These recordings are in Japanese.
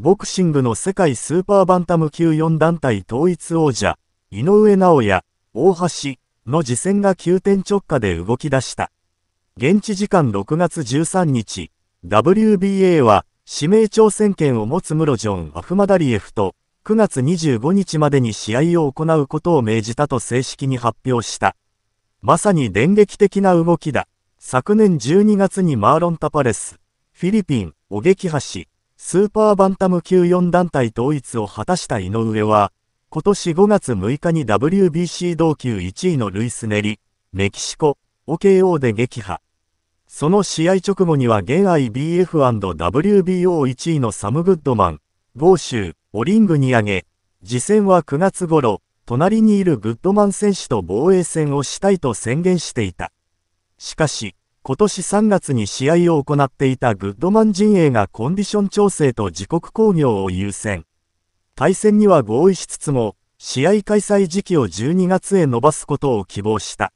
ボクシングの世界スーパーバンタム級4団体統一王者、井上尚弥、大橋の次戦が急転直下で動き出した。現地時間6月13日、WBA は指名挑戦権を持つムロジョン・アフマダリエフと9月25日までに試合を行うことを命じたと正式に発表した。まさに電撃的な動きだ。昨年12月にマーロン・タパレス、フィリピン、お破し。スーパーバンタム級4団体統一を果たした井上は、今年5月6日に WBC 同級1位のルイス・ネリ、メキシコ、OKO で撃破。その試合直後には現 IBF&WBO1 位のサム・グッドマン、ゴーシューリングに挙げ、次戦は9月頃、隣にいるグッドマン選手と防衛戦をしたいと宣言していた。しかし、今年3月に試合を行っていたグッドマン陣営がコンディション調整と自国工業を優先。対戦には合意しつつも、試合開催時期を12月へ延ばすことを希望した。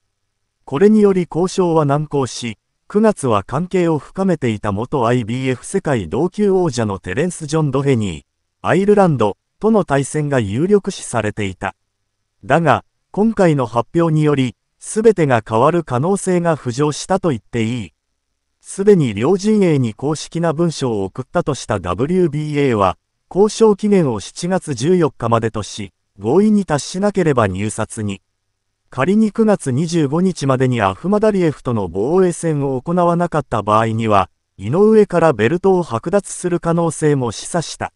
これにより交渉は難航し、9月は関係を深めていた元 IBF 世界同級王者のテレンス・ジョン・ドヘニー、アイルランドとの対戦が有力視されていた。だが、今回の発表により、すべてが変わる可能性が浮上したと言っていい。すでに両陣営に公式な文書を送ったとした WBA は、交渉期限を7月14日までとし、合意に達しなければ入札に。仮に9月25日までにアフマダリエフとの防衛戦を行わなかった場合には、井上からベルトを剥奪する可能性も示唆した。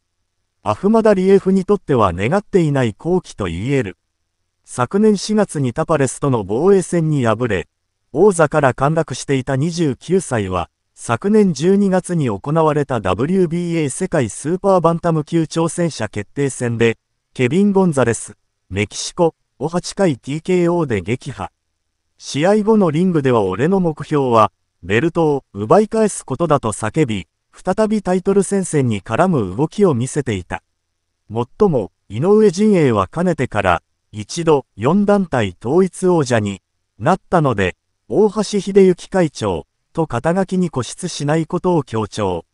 アフマダリエフにとっては願っていない好機と言える。昨年4月にタパレスとの防衛戦に敗れ、王座から陥落していた29歳は、昨年12月に行われた WBA 世界スーパーバンタム級挑戦者決定戦で、ケビン・ゴンザレス、メキシコを8回 TKO で撃破。試合後のリングでは俺の目標は、ベルトを奪い返すことだと叫び、再びタイトル戦線に絡む動きを見せていた。もっとも、井上陣営はかねてから、一度4団体統一王者になったので、大橋秀行会長と肩書きに固執しないことを強調。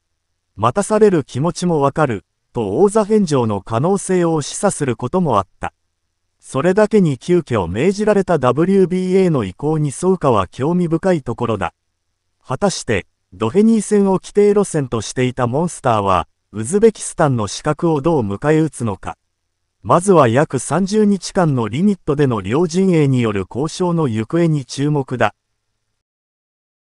待たされる気持ちもわかる、と王座返上の可能性を示唆することもあった。それだけに急遽命じられた WBA の意向に沿うかは興味深いところだ。果たして、ドヘニー戦を規定路線としていたモンスターは、ウズベキスタンの資格をどう迎え撃つのか。まずは約30日間のリミットでの両陣営による交渉の行方に注目だ。